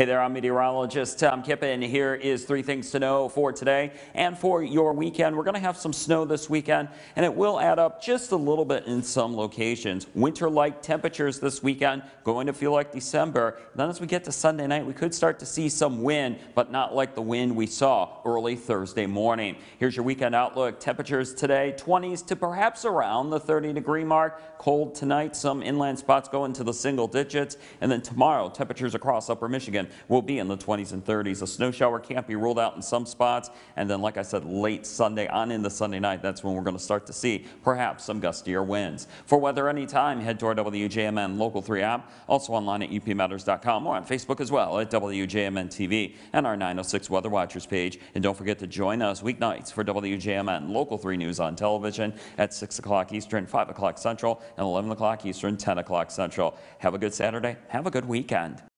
Hey there, I'm meteorologist Tom Kippen. Here is three things to know for today and for your weekend. We're going to have some snow this weekend, and it will add up just a little bit in some locations. Winter-like temperatures this weekend, going to feel like December. then as we get to Sunday night, we could start to see some wind, but not like the wind we saw early Thursday morning. Here's your weekend outlook. Temperatures today, 20s to perhaps around the 30-degree mark. Cold tonight, some inland spots go into the single digits. And then tomorrow, temperatures across Upper Michigan will be in the 20s and 30s. A snow shower can't be ruled out in some spots. And then, like I said, late Sunday on into Sunday night, that's when we're going to start to see perhaps some gustier winds. For weather anytime, head to our WJMN Local 3 app, also online at upmatters.com or on Facebook as well at WJMN TV and our 906 Weather Watchers page. And don't forget to join us weeknights for WJMN Local 3 News on television at 6 o'clock Eastern, 5 o'clock Central, and 11 o'clock Eastern, 10 o'clock Central. Have a good Saturday. Have a good weekend.